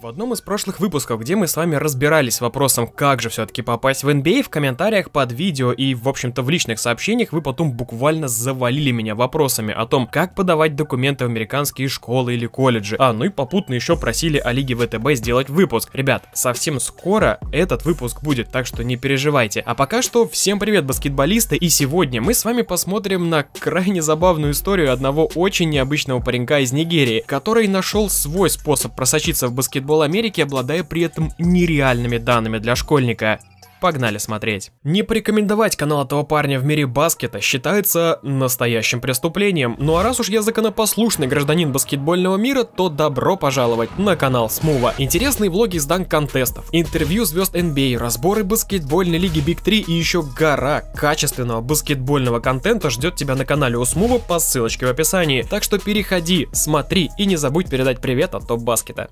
В одном из прошлых выпусков, где мы с вами разбирались с вопросом, как же все-таки попасть в NBA, а, в комментариях под видео и, в общем-то, в личных сообщениях вы потом буквально завалили меня вопросами о том, как подавать документы в американские школы или колледжи. А, ну и попутно еще просили о Лиге ВТБ сделать выпуск. Ребят, совсем скоро этот выпуск будет, так что не переживайте. А пока что всем привет, баскетболисты, и сегодня мы с вами посмотрим на крайне забавную историю одного очень необычного паренька из Нигерии, который нашел свой способ просочиться в баскетбол футбол Америки, обладая при этом нереальными данными для школьника. Погнали смотреть. Не порекомендовать канал этого парня в мире баскета считается настоящим преступлением. Ну а раз уж я законопослушный гражданин баскетбольного мира, то добро пожаловать на канал Смува. Интересные влоги из данк-контестов, интервью звезд NBA, а, разборы баскетбольной лиги Биг 3 и еще гора качественного баскетбольного контента ждет тебя на канале у Смува по ссылочке в описании. Так что переходи, смотри и не забудь передать привет от топ-баскета.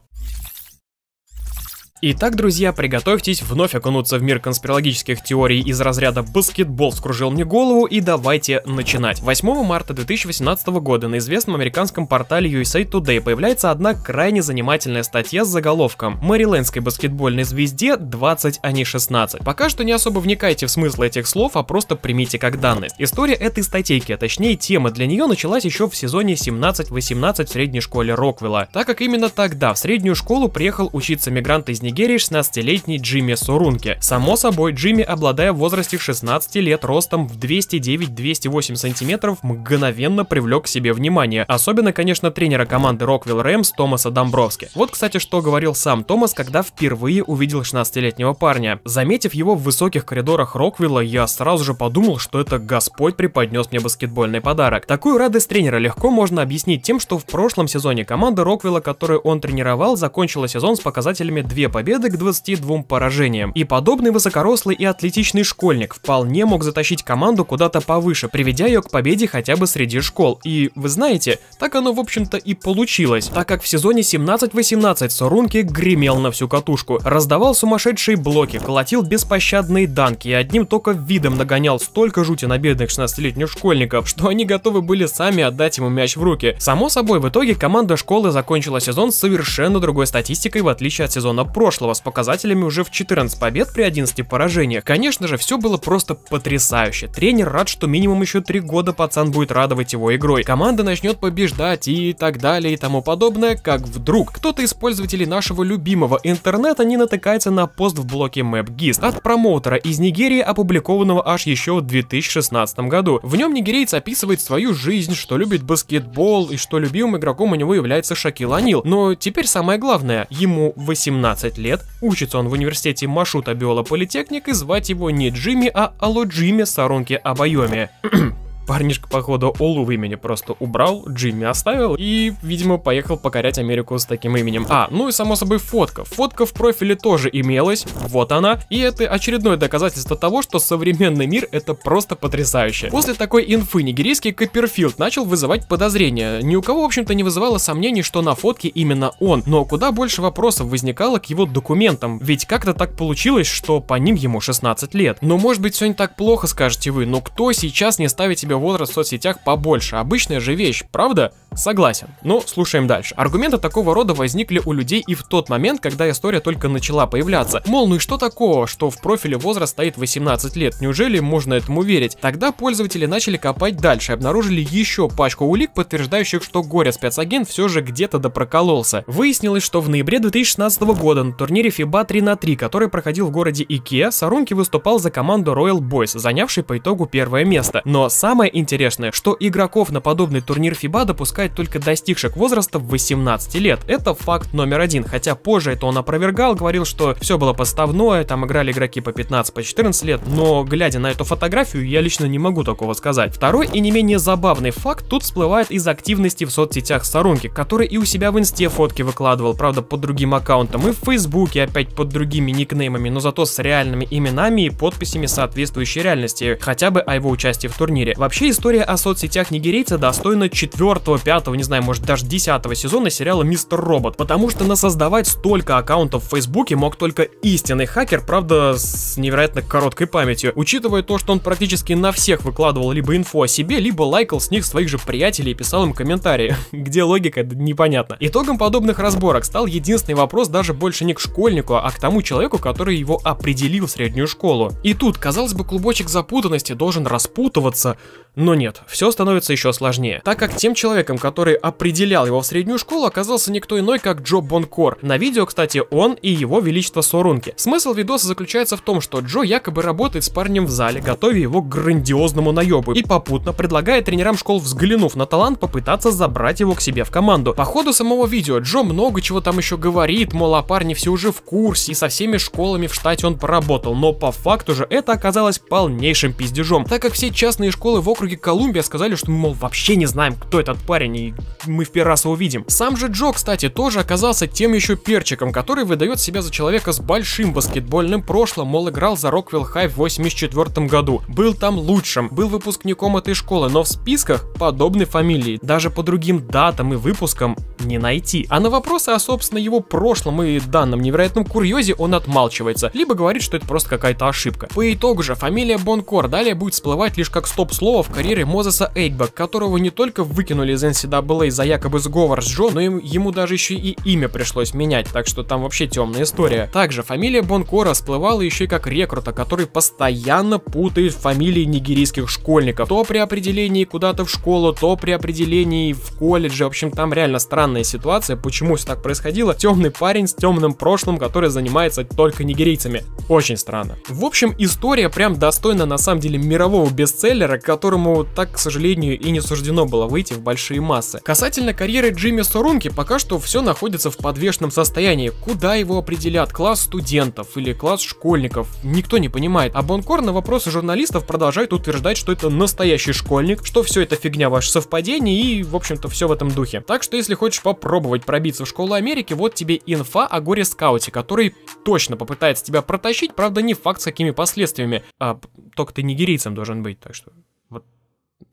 Итак, друзья, приготовьтесь вновь окунуться в мир конспирологических теорий из разряда «баскетбол вскружил мне голову» и давайте начинать. 8 марта 2018 года на известном американском портале USA Today появляется одна крайне занимательная статья с заголовком «Мэрилендской баскетбольной звезде 20, а не 16». Пока что не особо вникайте в смысл этих слов, а просто примите как данность. История этой статейки, а точнее тема для нее началась еще в сезоне 17-18 в средней школе Роквилла, так как именно тогда в среднюю школу приехал учиться мигрант из Нигерии 16-летний Джимми Сурунки. Само собой, Джимми, обладая в возрасте 16 лет ростом в 209-208 сантиметров, мгновенно привлек к себе внимание. Особенно, конечно, тренера команды Роквилл Рэмс Томаса Домбровски. Вот, кстати, что говорил сам Томас, когда впервые увидел 16-летнего парня. Заметив его в высоких коридорах Роквилла, я сразу же подумал, что это Господь преподнес мне баскетбольный подарок. Такую радость тренера легко можно объяснить тем, что в прошлом сезоне команда Роквилла, которую он тренировал, закончила сезон с показателями 2 победы победы к 22 поражениям. И подобный высокорослый и атлетичный школьник вполне мог затащить команду куда-то повыше, приведя ее к победе хотя бы среди школ. И, вы знаете, так оно в общем-то и получилось, так как в сезоне 17-18 Сорунки гремел на всю катушку, раздавал сумасшедшие блоки, колотил беспощадные данки и одним только видом нагонял столько жути на бедных 16-летних школьников, что они готовы были сами отдать ему мяч в руки. Само собой, в итоге команда школы закончила сезон с совершенно другой статистикой, в отличие от сезона прошлого прошлого с показателями уже в 14 побед при 11 поражениях. Конечно же, все было просто потрясающе. Тренер рад, что минимум еще 3 года пацан будет радовать его игрой. Команда начнет побеждать и так далее и тому подобное, как вдруг кто-то из пользователей нашего любимого интернета не натыкается на пост в блоке Mapgist от промоутера из Нигерии, опубликованного аж еще в 2016 году. В нем нигерийц описывает свою жизнь, что любит баскетбол и что любимым игроком у него является Шакил Анил. Но теперь самое главное, ему 18 лет, учится он в университете Машута Биола Политехник и звать его не Джимми, а Алло Джимми Саронки Абайоми. Парнишка, походу, Олу в имени просто убрал, Джимми оставил и, видимо, поехал покорять Америку с таким именем. А, ну и само собой фотка. Фотка в профиле тоже имелась, вот она. И это очередное доказательство того, что современный мир это просто потрясающе. После такой инфы нигерийский Копперфилд начал вызывать подозрения. Ни у кого, в общем-то, не вызывало сомнений, что на фотке именно он. Но куда больше вопросов возникало к его документам. Ведь как-то так получилось, что по ним ему 16 лет. Но может быть все не так плохо, скажете вы, но кто сейчас не ставит себе возраст в соцсетях побольше. Обычная же вещь, правда? Согласен. Но ну, слушаем дальше. Аргументы такого рода возникли у людей и в тот момент, когда история только начала появляться. Мол, ну и что такого, что в профиле возраст стоит 18 лет? Неужели можно этому верить? Тогда пользователи начали копать дальше и обнаружили еще пачку улик, подтверждающих, что горе-спецагент все же где-то допрокололся. Выяснилось, что в ноябре 2016 года на турнире FIBA 3 на 3, который проходил в городе Икеа, Сарунки выступал за команду Royal Boys, занявший по итогу первое место. Но самое интересное, что игроков на подобный турнир FIBA допускали выпускать только достигших возраста 18 лет. Это факт номер один, хотя позже это он опровергал, говорил, что все было подставное, там играли игроки по 15, по 14 лет, но глядя на эту фотографию, я лично не могу такого сказать. Второй и не менее забавный факт тут всплывает из активности в соцсетях Сарунки, который и у себя в инсте фотки выкладывал, правда под другим аккаунтом, и в фейсбуке опять под другими никнеймами, но зато с реальными именами и подписями соответствующей реальности, хотя бы о его участии в турнире. Вообще история о соцсетях нигерийца достойна четвертого пятого, не знаю, может даже десятого сезона сериала «Мистер Робот», потому что на создавать столько аккаунтов в Фейсбуке мог только истинный хакер, правда, с невероятно короткой памятью. Учитывая то, что он практически на всех выкладывал либо инфу о себе, либо лайкал с них своих же приятелей и писал им комментарии. Где логика, это непонятно. Итогом подобных разборок стал единственный вопрос даже больше не к школьнику, а к тому человеку, который его определил в среднюю школу. И тут, казалось бы, клубочек запутанности должен распутываться, но нет, все становится еще сложнее, так как тем человеком, директором, который определял его в среднюю школу, оказался никто иной, как Джо Бонкор. На видео, кстати, он и его величество Сорунки. Смысл видоса заключается в том, что Джо якобы работает с парнем в зале, готовя его к грандиозному наебу, и попутно предлагает тренерам школ, взглянув на талант, попытаться забрать его к себе в команду. По ходу самого видео Джо много чего там еще говорит, мол, а парни все уже в курсе, и со всеми школами в штате он поработал, но по факту же это оказалось полнейшим пиздежом, так как все частные школы в округе Колумбия сказали, что мы, мол, вообще не знаем, кто этот парень, сражений мы в первый раз его видим. Сам же Джо, кстати, тоже оказался тем еще перчиком, который выдает себя за человека с большим баскетбольным прошлым, мол, играл за Роквилл Хай в 84 году, был там лучшим, был выпускником этой школы, но в списках подобной фамилии, даже по другим датам и выпускам не найти. А на вопросы о, собственно, его прошлом и данном невероятном курьезе он отмалчивается, либо говорит, что это просто какая-то ошибка. По итогу же, фамилия Бонкор далее будет всплывать лишь как стоп-слово в карьере Мозеса Эйгба, которого не только выкинули из NCAA а а за якобы сговор с Джо, но ему даже еще и имя пришлось менять, так что там вообще темная история. Также фамилия Бонкора всплывала еще и как рекрута, который постоянно путает фамилии нигерийских школьников. То при определении куда-то в школу, то при определении в колледже, в общем, там реально странно странная ситуация, почему все так происходило. Темный парень с темным прошлым, который занимается только нигерийцами. Очень странно. В общем, история прям достойна на самом деле мирового бестселлера, которому так, к сожалению, и не суждено было выйти в большие массы. Касательно карьеры Джимми Сорунки, пока что все находится в подвешенном состоянии. Куда его определят? Класс студентов или класс школьников? Никто не понимает. А Бонкор на вопросы журналистов продолжает утверждать, что это настоящий школьник, что все это фигня ваше совпадение и, в общем-то, все в этом духе. Так что, если хочешь хочешь попробовать пробиться в школу Америки, вот тебе инфа о горе-скауте, который точно попытается тебя протащить, правда не факт с какими последствиями, а только ты нигерийцем должен быть, так что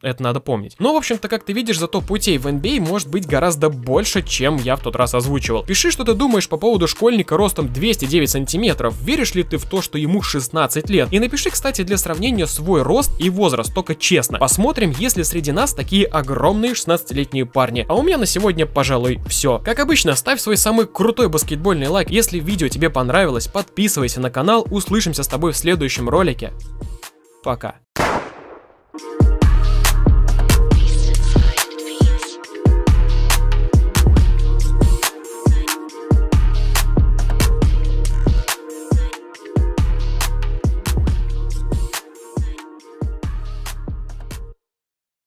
это надо помнить. Но, ну, в общем-то, как ты видишь, зато путей в NBA а может быть гораздо больше, чем я в тот раз озвучивал. Пиши, что ты думаешь по поводу школьника ростом 209 сантиметров. Веришь ли ты в то, что ему 16 лет? И напиши, кстати, для сравнения свой рост и возраст, только честно. Посмотрим, есть ли среди нас такие огромные 16-летние парни. А у меня на сегодня, пожалуй, все. Как обычно, ставь свой самый крутой баскетбольный лайк, если видео тебе понравилось, подписывайся на канал, услышимся с тобой в следующем ролике. Пока.